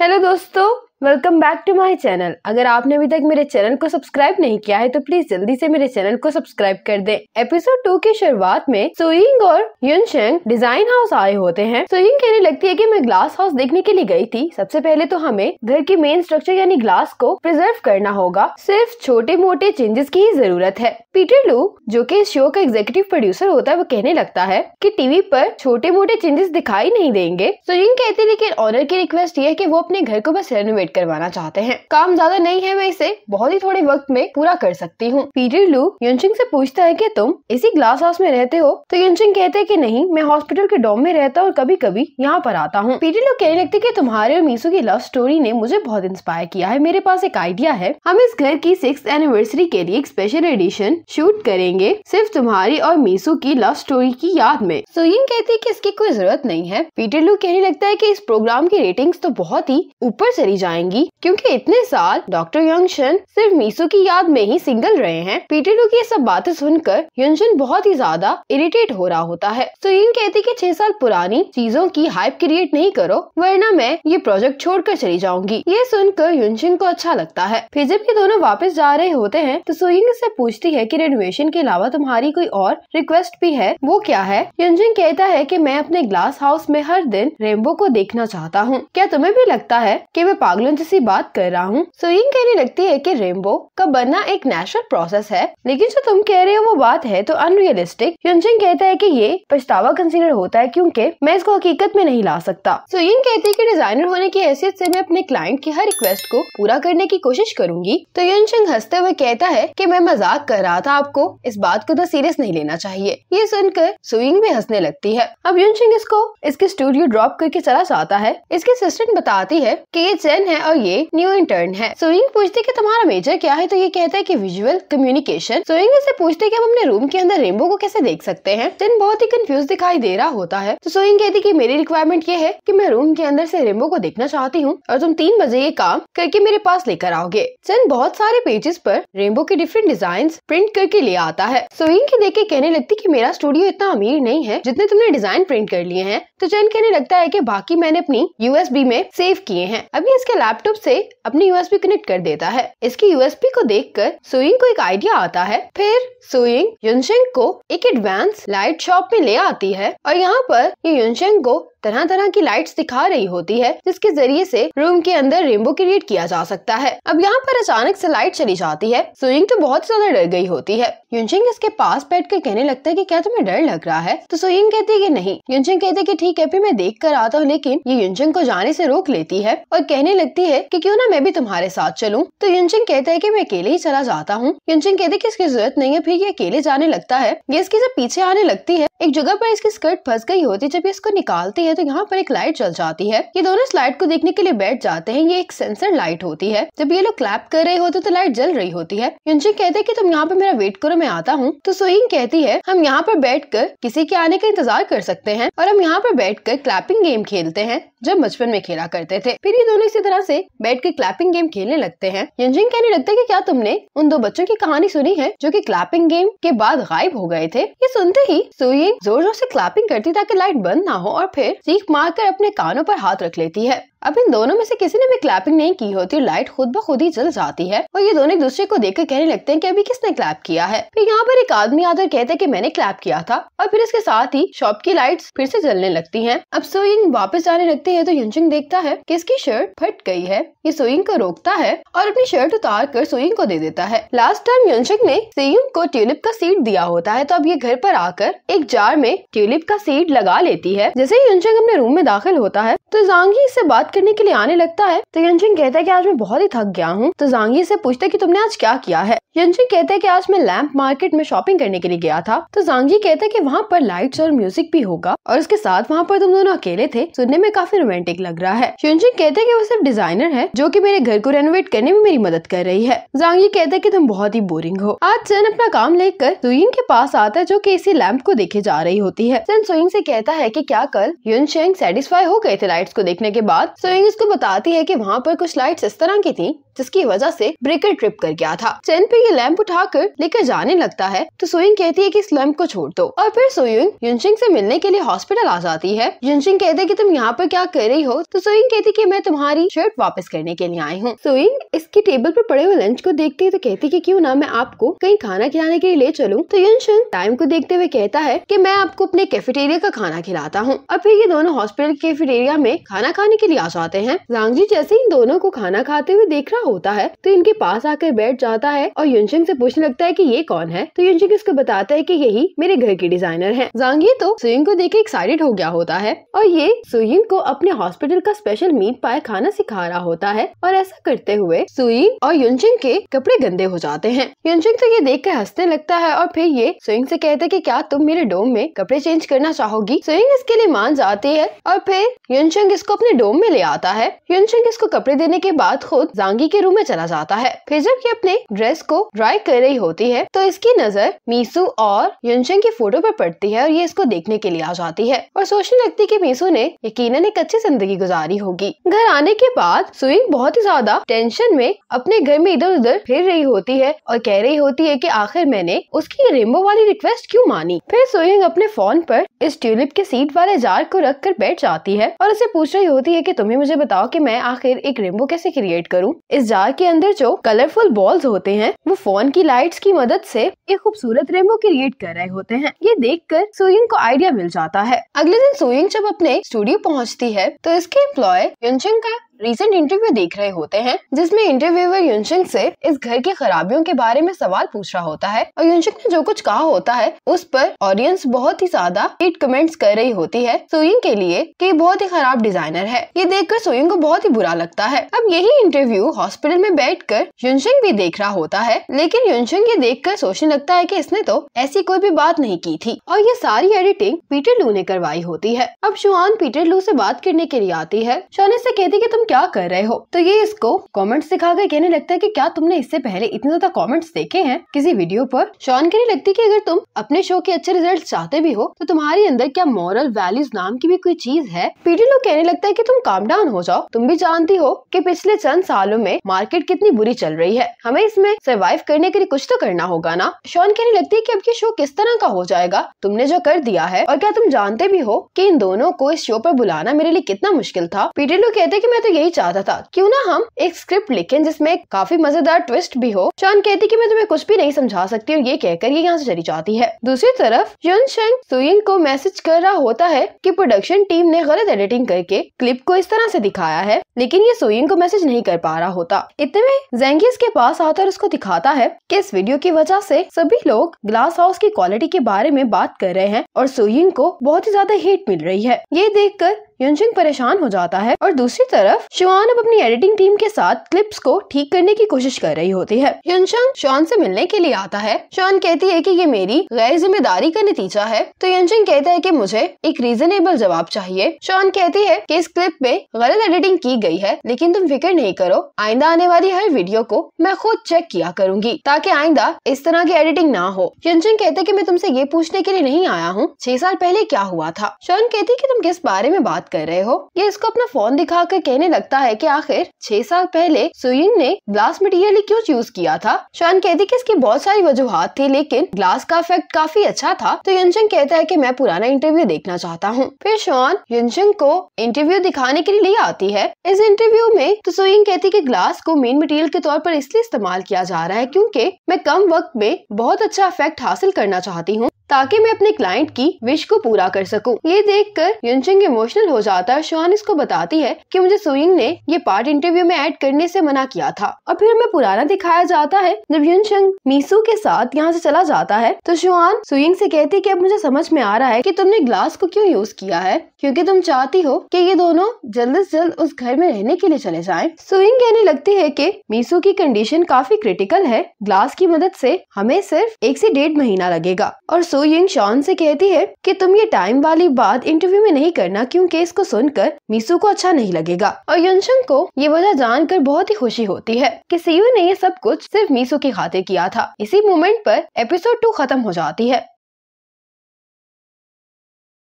Hello दोस्तों welcome back to my channel अगर आपने अभी तक मेरे चैनल को सब्सक्राइब नहीं किया है तो प्लीज जल्दी से मेरे चैनल को सब्सक्राइब कर दें। एपिसोड टू की शुरुआत में सुइंग और युनशेंग डिजाइन हाउस आए होते हैं सुइंग कहने लगती है कि मैं ग्लास हाउस देखने के लिए गई थी सबसे पहले तो हमें घर की मेन स्ट्रक्चर यानी ग्लास को प्रिजर्व करना होगा सिर्फ छोटे मोटे चेंजेस की ही जरूरत है पीटर लू जो की इस शो का एग्जीक्यूटिव प्रोड्यूसर होता है वो कहने लगता है की टीवी आरोप छोटे मोटे चेंजेस दिखाई नहीं देंगे सुइंग कहती लेकिन ऑनर की रिक्वेस्ट ये है की वो अपने घर को बस रेनोवेट अपडेट करवाना चाहते हैं काम ज्यादा नहीं है मैं इसे बहुत ही थोड़े वक्त में पूरा कर सकती हूँ पीटर लू युनचिंग से पूछता है कि तुम इसी ग्लास हाउस में रहते हो तो युनचिंग कहते हैं कि नहीं मैं हॉस्पिटल के डॉम में रहता और कभी कभी यहाँ पर आता हूँ पीटर लू कहने लगते की तुम्हारे और मीसू की लव स्टोरी ने मुझे बहुत इंस्पायर किया है मेरे पास एक आइडिया है हम इस घर की सिक्स एनिवर्सरी के लिए एक स्पेशल एडिशन शूट करेंगे सिर्फ तुम्हारी और मीसू की लव स्टोरी की याद में सोयिन कहती है की इसकी कोई जरूरत नहीं है पीटर लू कहने लगता है की इस प्रोग्राम की रेटिंग तो बहुत ही ऊपर चली जाए जाएंगी क्योंकि इतने साल डॉक्टर यंगशन सिर्फ मीसू की याद में ही सिंगल रहे हैं पीटेडू की सब बातें सुनकर यंगशन बहुत ही ज्यादा इरिटेट हो रहा होता है सुनील कहती की छह साल पुरानी चीजों की हाइप क्रिएट नहीं करो वरना मैं ये प्रोजेक्ट छोड़कर चली जाऊंगी ये सुनकर युनशिन को अच्छा लगता है फिर जब ये दोनों वापस जा रहे होते हैं तो सुइंग से पूछती है कि रेनोवेशन के अलावा तुम्हारी कोई और रिक्वेस्ट भी है वो क्या है युनजिन कहता है कि मैं अपने ग्लास हाउस में हर दिन रेनबो को देखना चाहता हूँ क्या तुम्हें भी लगता है कि मैं पागलों किरण जिसकी बात कर रहा हूँ ये कहने लगती है की रेनबो का बनना एक नेचुरल प्रोसेस है लेकिन जो तुम कह रहे हो वो बात है तो अनरियलिस्टिक युनजिंग कहता है की ये पछतावा कंसिडर होता है क्यूँकी मैं इसको हकीकत में नहीं ला सकता ये कहती है की डिजाइनर होने की हैसियत ऐसी मैं अपने क्लाइंट की हर रिक्वेस्ट को पूरा करने की कोशिश करूंगी तो सिंह हंसते हुए कहता है कि मैं मजाक कर रहा था आपको इस बात को तो सीरियस नहीं लेना चाहिए ये सुनकर सुइंग भी हंसने लगती है अब सिंह इसको इसके स्टूडियो ड्रॉप करके चला जाता है इसकी असिस्टेंट बताती है कि ये चैन है है और ये न्यू इंटर्न है सोइंग पूछते कि तुम्हारा मेजर क्या है तो ये कहता है कि विजुअल कम्युनिकेशन सोइंग ऐसी पूछते कि हम अपने रूम के अंदर रेनबो को कैसे देख सकते हैं दिन बहुत ही कंफ्यूज दिखाई दे रहा होता है तो सोइंग कहती की मेरी रिक्वायरमेंट ये है की मैं रूम के अंदर से रेनबो को देखना चाहती हूँ और तुम तीन बजे ये काम करके मेरे पास लेकर आओगे जिन बहुत सारे पेजेस पर रेनबो के डिफरेंट डिजाइन प्रिंट करके ले आता है सोइंग के देख के कहने लगती की मेरा स्टूडियो इतना अमीर नहीं है जितने तुमने डिजाइन प्रिंट कर लिए हैं तो चैन कहने लगता है की बाकी मैंने अपनी यूएसबी में सेव किए हैं अभी इसके लैपटॉप से अपनी यूएसबी कनेक्ट कर देता है इसकी यूएसबी को देखकर सुइंग को एक आइडिया आता है फिर सुइंग युनशेंग को एक एडवांस लाइट शॉप में ले आती है और यहाँ पर ये युनशेंग को तरह तरह की लाइट्स दिखा रही होती है जिसके जरिए से रूम के अंदर रेनबो क्रिएट किया जा सकता है अब यहाँ पर अचानक से लाइट चली जाती है सुइंग तो बहुत ज्यादा डर गई होती है युनचिंग इसके पास बैठ कर कहने लगता है कि क्या तुम्हें डर लग रहा है तो सुइंग कहती है कि नहीं युनचिंग कहते कि ठीक है फिर मैं देख कर आता हूँ लेकिन ये युनचिंग को जाने से रोक लेती है और कहने लगती है कि क्यों ना मैं भी तुम्हारे साथ चलूँ तो युनचिंग कहता है कि मैं अकेले ही चला जाता हूँ युनचिंग कहते कि इसकी जरूरत नहीं है फिर ये अकेले जाने लगता है ये इसके पीछे आने लगती है एक जगह पर इसकी स्कर्ट फंस गई होती है जब इसको निकालती है है तो यहाँ पर एक लाइट चल जाती है ये दोनों इस लाइट को देखने के लिए बैठ जाते हैं ये एक सेंसर लाइट होती है जब ये लोग क्लैप कर रहे होते तो लाइट जल रही होती है युनजिंग कहते हैं कि तुम यहाँ पर मेरा वेट करो मैं आता हूँ तो सोइंग कहती है हम यहाँ पर बैठ कर किसी के आने का इंतजार कर सकते हैं और हम यहाँ पर बैठ कर क्लैपिंग गेम खेलते हैं जब बचपन में खेला करते थे फिर ये दोनों इसी तरह से बैठ कर क्लैपिंग गेम खेलने लगते हैं यंजिंग कहने लगता है कि क्या तुमने उन दो बच्चों की कहानी सुनी है जो कि क्लैपिंग गेम के बाद गायब हो गए थे ये सुनते ही सोइंग जोर जोर से क्लैपिंग करती ताकि लाइट बंद ना हो और फिर चीख मार कर अपने कानों पर हाथ रख लेती है अब इन दोनों में से किसी ने भी क्लैपिंग नहीं की होती और लाइट खुद ब खुद ही जल जाती है और ये दोनों एक दूसरे को देखकर कहने लगते हैं कि अभी किसने क्लैप किया है फिर यहाँ पर एक आदमी आकर कहता है कि मैंने क्लैप किया था और फिर इसके साथ ही शॉप की लाइट्स फिर से जलने लगती हैं अब सोइंग वापस जाने लगती है तो युनचिंग देखता है कि इसकी शर्ट फट गई है ये सोइंग को रोकता है और अपनी शर्ट उतार कर सोइंग को दे देता है लास्ट टाइम युनचिंग ने सोइंग को ट्यूलिप का सीड दिया होता है तो अब ये घर पर आकर एक जार में ट्यूलिप का सीड लगा लेती है जैसे युनचिंग जंग अपने रूम में दाखिल होता है तो जांगी इससे बात करने के लिए आने लगता है तो यंजिंग कहता है कि आज मैं बहुत ही थक गया हूँ तो जांगी इससे पूछता है कि तुमने आज क्या किया है यंजिंग कहता है कि आज मैं लैंप मार्केट में शॉपिंग करने के लिए गया था तो जांगी कहता है कि वहाँ पर लाइट्स और म्यूजिक भी होगा और उसके साथ वहाँ पर तुम दोनों अकेले थे सुनने में काफी रोमांटिक लग रहा है यंजिंग कहते हैं की वो सिर्फ डिजाइनर है जो की मेरे घर को रेनोवेट करने में मेरी मदद कर रही है जांगी कहते हैं की तुम बहुत ही बोरिंग हो आज चन अपना काम लेकर सुइंग के पास आता है जो की इसी लैम्प को देखे जा रही होती है चैन सुइंग से कहता है की क्या कल जिन शेंग सेटिस्फाई हो गए थे लाइट्स को देखने के बाद सोइंग उसको बताती है कि वहाँ पर कुछ लाइट्स इस तरह की थी जिसकी वजह से ब्रेकर ट्रिप कर गया था चैन पे ये लैंप उठाकर लेकर जाने लगता है तो सोइंग कहती है कि इस लैंप को छोड़ दो और फिर सोइंग युनशिंग से मिलने के लिए हॉस्पिटल आ जाती है युनशिंग कहते कि तुम यहाँ पर क्या कर रही हो तो सोइंग कहती कि मैं तुम्हारी शर्ट वापस करने के लिए आई हूँ सोइंग इसकी टेबल पर पड़े हुए लंच को देखती है तो कहती की क्यूँ ना मैं आपको कहीं खाना खिलाने के लिए ले चलूँ तो युनशिंग टाइम को देखते हुए कहता है की मैं आपको अपने कैफेटेरिया का खाना खिलाता हूँ और फिर ये दोनों हॉस्पिटल के कैफेटेरिया में खाना खाने के लिए आ जाते हैं रांगजी जैसे इन दोनों को खाना खाते हुए देख रहा होता है तो इनके पास आकर बैठ जाता है और युनशिंग से पूछने लगता है कि ये कौन है तो युनशिंग इसको बताता है कि यही मेरे घर की डिजाइनर है जांगी तो सुयिन को देख एक्साइटेड हो गया होता है और ये सुयिन को अपने हॉस्पिटल का स्पेशल मीट पाए खाना सिखा रहा होता है और ऐसा करते हुए सुयिन और युनशिंग के कपड़े गंदे हो जाते हैं युनशिंग तो ये देख कर हंसने लगता है और फिर ये सुयिंग से कहता है की क्या तुम मेरे डोम में कपड़े चेंज करना चाहोगी सुयिंग इसके लिए मान जाती है और फिर युनशिंग इसको अपने डोम में ले आता है युनशिंग इसको कपड़े देने के बाद खुद जांगी के रूम में चला जाता है फिर जब ये अपने ड्रेस को ड्राई कर रही होती है तो इसकी नजर मीसू और युनशेंग की फोटो पर पड़ती है और ये इसको देखने के लिए आ जाती है और सोचने लगती है की मीसू ने यकीन एक अच्छी जिंदगी गुजारी होगी घर आने के बाद सुइंग बहुत ही ज्यादा टेंशन में अपने घर में इधर उधर फिर रही होती है और कह रही होती है की आखिर मैंने उसकी रेमबो वाली रिक्वेस्ट क्यूँ मानी फिर सुइंग अपने फोन पर इस ट्यूलिप के सीट वाले जार को रख कर बैठ जाती है और उसे पूछ रही होती है की तुम्हें मुझे बताओ की मैं आखिर एक रेमबो कैसे क्रिएट करूँ इस जार के अंदर जो कलरफुल बॉल्स होते हैं वो फोन की लाइट्स की मदद से एक खूबसूरत रेमो क्रिएट कर रहे होते हैं ये देख कर सोयिंग को आइडिया मिल जाता है अगले दिन सोयिंग जब अपने स्टूडियो पहुँचती है तो इसके एम्प्लॉय का रीसेंट इंटरव्यू देख रहे होते हैं जिसमें इंटरव्यूअर युनशिंग से इस घर की खराबियों के बारे में सवाल पूछ रहा होता है और युनशिंग ने जो कुछ कहा होता है उस पर ऑडियंस बहुत ही ज्यादा हेट कमेंट्स कर रही होती है सुइंग के लिए कि बहुत ही खराब डिजाइनर है ये देखकर सुइंग को बहुत ही बुरा लगता है अब यही इंटरव्यू हॉस्पिटल में बैठ कर युनशिंग भी देख रहा होता है लेकिन युनशिंग ये देख कर सोचने लगता है की इसने तो ऐसी कोई भी बात नहीं की थी और ये सारी एडिटिंग पीटर लू ने करवाई होती है अब शुआन पीटर लू से बात करने के लिए आती है शौन ऐसी कहती की तुम क्या कर रहे हो तो ये इसको कॉमेंट दिखा कर कहने लगता है की क्या तुमने इससे पहले इतने ज्यादा कॉमेंट्स देखे हैं किसी वीडियो पर शॉन कहने लगती है की अगर तुम अपने शो के अच्छे रिजल्ट चाहते भी हो तो तुम्हारे अंदर क्या मॉरल वैल्यूज नाम की भी कोई चीज है पीटी लोग कहने लगता है की तुम काम डाउन हो जाओ तुम भी जानती हो की पिछले चंद सालों में मार्केट कितनी बुरी चल रही है हमें इसमें सर्वाइव करने के लिए कुछ तो करना होगा ना शॉन कहने लगती है कि अब ये शो किस तरह का हो जाएगा तुमने जो कर दिया है और क्या तुम जानते भी हो कि इन दोनों को इस शो पर बुलाना मेरे लिए कितना मुश्किल था पीटर लोग कहते कि मैं तो यही चाहता था क्यों ना हम एक स्क्रिप्ट लिखें जिसमें काफी मजेदार ट्विस्ट भी हो चान कहती कि मैं तुम्हें कुछ भी नहीं समझा सकती और ये कहकर ये यहाँ से चली जाती है दूसरी तरफ युन शेंग सुयन को मैसेज कर रहा होता है कि प्रोडक्शन टीम ने गलत एडिटिंग करके क्लिप को इस तरह से दिखाया है लेकिन ये सुइंग को मैसेज नहीं कर पा रहा होता इतने में जेंगी इसके पास आता और उसको दिखाता है कि इस वीडियो की वजह से सभी लोग ग्लास हाउस की क्वालिटी के बारे में बात कर रहे हैं और सुइंग को बहुत ही ज्यादा हीट मिल रही है ये देखकर यंजिंग परेशान हो जाता है और दूसरी तरफ शिवान अब अपनी एडिटिंग टीम के साथ क्लिप्स को ठीक करने की कोशिश कर रही होती है यंशंग शॉन से मिलने के लिए आता है शान कहती है कि ये मेरी गैर जिम्मेदारी का नतीजा है तो यंशंग कहता है कि मुझे एक रीजनेबल जवाब चाहिए शॉन कहती है कि इस क्लिप में गलत एडिटिंग की गई है लेकिन तुम फिक्र नहीं करो आइंदा आने वाली हर वीडियो को मैं खुद चेक किया करूंगी ताकि आइंदा इस तरह की एडिटिंग ना हो यंशंग कहते की मैं तुमसे ये पूछने के लिए नहीं आया हूँ छह साल पहले क्या हुआ था शॉन कहती की तुम किस बारे में बात कर रहे हो ये इसको अपना फोन दिखा कर कहने लगता है की आखिर छह साल पहले सुयिंग ने ग्लास मटेरियल ही क्यों चूज किया था शान कहती की इसकी बहुत सारी वजूहत थी लेकिन ग्लास का इफेक्ट काफी अच्छा था तो यंशन कहता है की मैं पुराना इंटरव्यू देखना चाहता हूँ फिर शॉन यंशन को इंटरव्यू दिखाने के लिए आती है इस इंटरव्यू में तो सुइन कहती की ग्लास को मेन मटेरियल के तौर पर इसलिए इस्तेमाल किया जा रहा है क्यूँकी मैं कम वक्त में बहुत अच्छा इफेक्ट हासिल करना चाहती हूँ ताकि मैं अपने क्लाइंट की विश को पूरा कर सकूं। ये देखकर युनचिंग इमोशनल हो जाता है शॉन इसको बताती है कि मुझे सुइंग ने ये पार्ट इंटरव्यू में ऐड करने से मना किया था और फिर हमें पुराना दिखाया जाता है जब युनचिंग मीसू के साथ यहाँ से चला जाता है तो शुआन सुइंग से कहती है की अब मुझे समझ में आ रहा है की तुमने ग्लास को क्यूँ यूज किया है क्यूँकी तुम चाहती हो की ये दोनों जल्द ऐसी जल्द उस घर में रहने के लिए चले जाए सुइंग कहने लगती है की मीसू की कंडीशन काफी क्रिटिकल है ग्लास की मदद ऐसी हमें सिर्फ एक ऐसी डेढ़ महीना लगेगा और सो यिन शॉन से कहती है कि तुम ये टाइम वाली बात इंटरव्यू में नहीं करना क्योंकि इसको सुनकर मीसू को अच्छा नहीं लगेगा और यनशंग को ये वजह जानकर बहुत ही खुशी होती है कि सीयू ने ये सब कुछ सिर्फ मीसू की खातिर किया था इसी मोमेंट पर एपिसोड टू खत्म हो जाती है